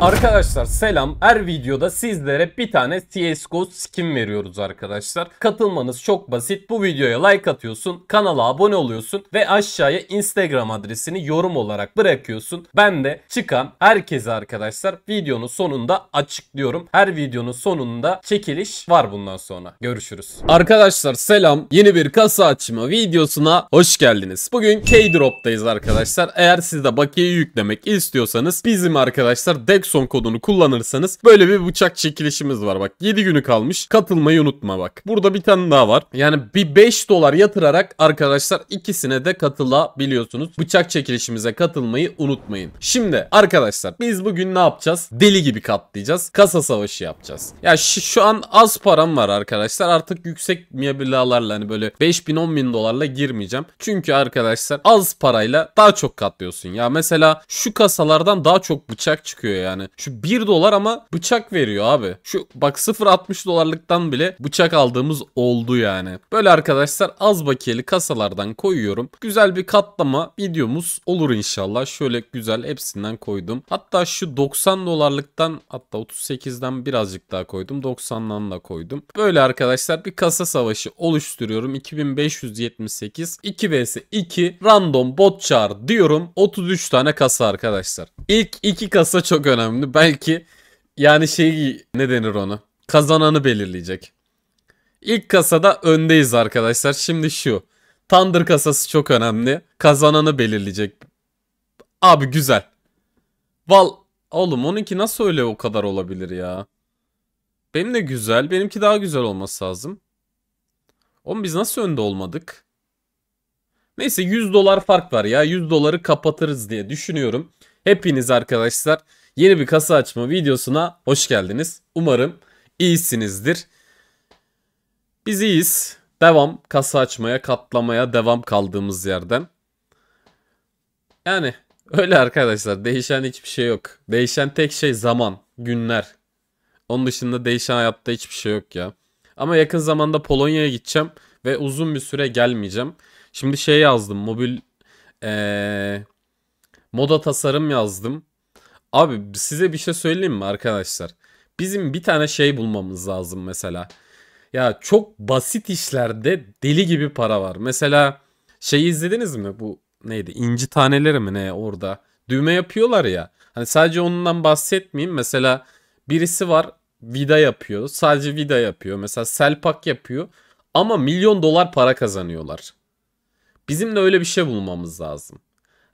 Arkadaşlar selam. Her videoda sizlere bir tane CSGO skin veriyoruz arkadaşlar. Katılmanız çok basit. Bu videoya like atıyorsun, kanala abone oluyorsun ve aşağıya Instagram adresini yorum olarak bırakıyorsun. Ben de çıkan herkese arkadaşlar videonun sonunda açıklıyorum. Her videonun sonunda çekiliş var bundan sonra. Görüşürüz. Arkadaşlar selam. Yeni bir kasa açma videosuna hoş geldiniz. Bugün K-Drop'tayız arkadaşlar. Eğer siz de bakiyeyi yüklemek istiyorsanız bizim arkadaşlar dev Nexon kodunu kullanırsanız böyle bir bıçak çekilişimiz var bak. 7 günü kalmış. Katılmayı unutma bak. Burada bir tane daha var. Yani bir 5 dolar yatırarak arkadaşlar ikisine de katılabiliyorsunuz. Bıçak çekilişimize katılmayı unutmayın. Şimdi arkadaşlar biz bugün ne yapacağız? Deli gibi katlayacağız. Kasa savaşı yapacağız. Ya şu an az param var arkadaşlar. Artık yüksek meblalarla hani böyle 5000 bin dolarla girmeyeceğim. Çünkü arkadaşlar az parayla daha çok katlıyorsun. Ya mesela şu kasalardan daha çok bıçak çıkıyor yani yani. Şu 1 dolar ama bıçak veriyor abi. Şu bak 0.60 dolarlıktan bile bıçak aldığımız oldu yani. Böyle arkadaşlar az bakiyeli kasalardan koyuyorum. Güzel bir katlama videomuz olur inşallah. Şöyle güzel hepsinden koydum. Hatta şu 90 dolarlıktan hatta 38'den birazcık daha koydum. 90'dan da koydum. Böyle arkadaşlar bir kasa savaşı oluşturuyorum. 2578 2 vs 2 random bot çağır diyorum. 33 tane kasa arkadaşlar. İlk iki kasa çok önemli önemli. Belki yani şey ne denir onu? Kazananı belirleyecek. İlk kasada öndeyiz arkadaşlar. Şimdi şu. Thunder kasası çok önemli. Kazananı belirleyecek. Abi güzel. Val oğlum onunki nasıl öyle o kadar olabilir ya? Benim de güzel. Benimki daha güzel olması lazım. Oğlum biz nasıl önde olmadık? Neyse 100 dolar fark var ya. 100 doları kapatırız diye düşünüyorum. Hepiniz arkadaşlar yeni bir kasa açma videosuna hoş geldiniz. Umarım iyisinizdir. Biz iyiyiz. Devam kasa açmaya, katlamaya devam kaldığımız yerden. Yani öyle arkadaşlar değişen hiçbir şey yok. Değişen tek şey zaman, günler. Onun dışında değişen hayatta hiçbir şey yok ya. Ama yakın zamanda Polonya'ya gideceğim ve uzun bir süre gelmeyeceğim. Şimdi şey yazdım mobil ee, moda tasarım yazdım. Abi size bir şey söyleyeyim mi arkadaşlar? Bizim bir tane şey bulmamız lazım mesela. Ya çok basit işlerde deli gibi para var. Mesela şeyi izlediniz mi? Bu neydi? İnci taneleri mi ne orada? Düğme yapıyorlar ya. Hani sadece ondan bahsetmeyeyim. Mesela birisi var vida yapıyor. Sadece vida yapıyor. Mesela selpak yapıyor. Ama milyon dolar para kazanıyorlar. Bizim de öyle bir şey bulmamız lazım.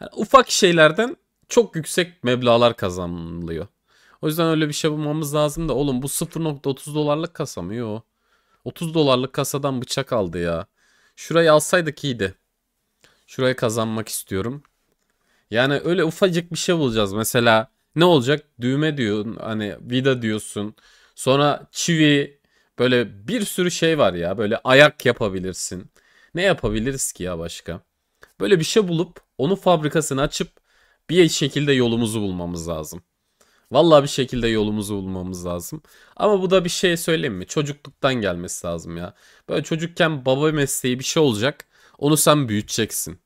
Yani ufak şeylerden çok yüksek meblalar kazanılıyor. O yüzden öyle bir şey bulmamız lazım da oğlum bu 0.30 dolarlık kasa mı? Yo. 30 dolarlık kasadan bıçak aldı ya. Şurayı alsaydık iyiydi. Şurayı kazanmak istiyorum. Yani öyle ufacık bir şey bulacağız. Mesela ne olacak? Düğme diyorsun. Hani vida diyorsun. Sonra çivi. Böyle bir sürü şey var ya. Böyle ayak yapabilirsin. Ne yapabiliriz ki ya başka? Böyle bir şey bulup onu fabrikasını açıp bir şekilde yolumuzu bulmamız lazım. Vallahi bir şekilde yolumuzu bulmamız lazım. Ama bu da bir şey söyleyeyim mi? Çocukluktan gelmesi lazım ya. Böyle çocukken baba mesleği bir şey olacak. Onu sen büyüteceksin.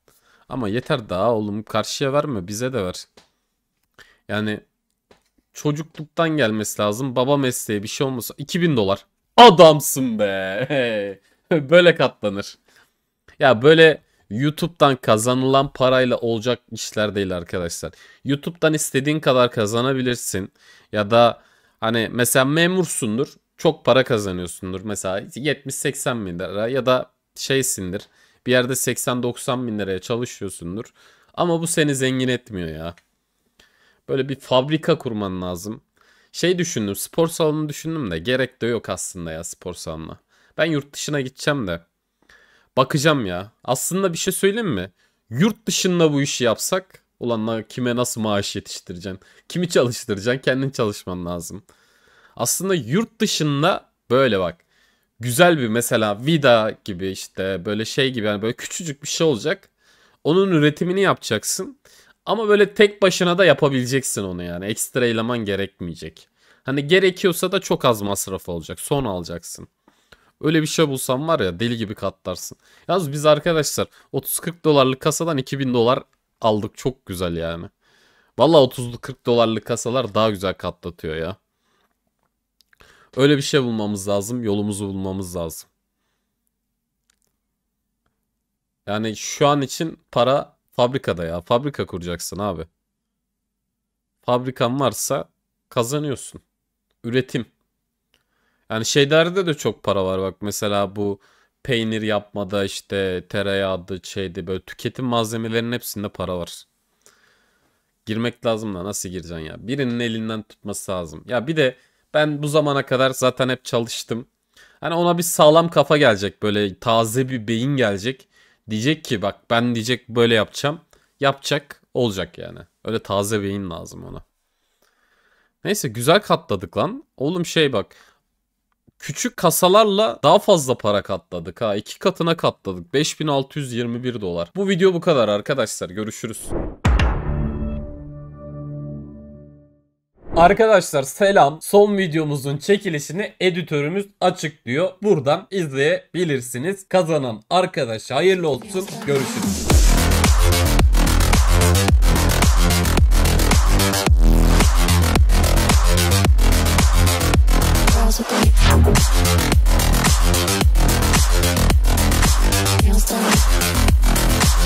Ama yeter daha oğlum karşıya verme bize de ver. Yani çocukluktan gelmesi lazım. Baba mesleği bir şey olmasa 2000 dolar. Adamsın be. böyle katlanır. Ya böyle YouTube'dan kazanılan parayla olacak işler değil arkadaşlar. YouTube'dan istediğin kadar kazanabilirsin ya da hani mesela memursundur çok para kazanıyorsundur mesela 70-80 bin lira ya da şeysindir bir yerde 80-90 bin liraya çalışıyorsundur ama bu seni zengin etmiyor ya. Böyle bir fabrika kurman lazım. Şey düşündüm spor salonu düşündüm de gerek de yok aslında ya spor salonuna. Ben yurt dışına gideceğim de Bakacağım ya. Aslında bir şey söyleyeyim mi? Yurt dışında bu işi yapsak ulan kime nasıl maaş yetiştireceksin? Kimi çalıştıracaksın? Kendin çalışman lazım. Aslında yurt dışında böyle bak. Güzel bir mesela vida gibi işte böyle şey gibi yani böyle küçücük bir şey olacak. Onun üretimini yapacaksın. Ama böyle tek başına da yapabileceksin onu yani. Ekstra eleman gerekmeyecek. Hani gerekiyorsa da çok az masraf olacak. Son alacaksın. Öyle bir şey bulsam var ya deli gibi katlarsın. Yalnız biz arkadaşlar 30-40 dolarlık kasadan 2000 dolar aldık. Çok güzel yani. Valla 30-40 dolarlık kasalar daha güzel katlatıyor ya. Öyle bir şey bulmamız lazım. Yolumuzu bulmamız lazım. Yani şu an için para fabrikada ya. Fabrika kuracaksın abi. Fabrikan varsa kazanıyorsun. Üretim. Yani şeylerde de çok para var bak mesela bu peynir yapmada işte tereyağdı şeydi böyle tüketim malzemelerinin hepsinde para var. Girmek lazım da nasıl gireceksin ya? Birinin elinden tutması lazım. Ya bir de ben bu zamana kadar zaten hep çalıştım. Hani ona bir sağlam kafa gelecek böyle taze bir beyin gelecek. Diyecek ki bak ben diyecek böyle yapacağım. Yapacak olacak yani. Öyle taze beyin lazım ona. Neyse güzel katladık lan. Oğlum şey bak küçük kasalarla daha fazla para katladık ha. iki katına katladık. 5621 dolar. Bu video bu kadar arkadaşlar. Görüşürüz. Arkadaşlar selam. Son videomuzun çekilişini editörümüz açıklıyor. Buradan izleyebilirsiniz. Kazanan arkadaş. hayırlı olsun. Görüşürüz.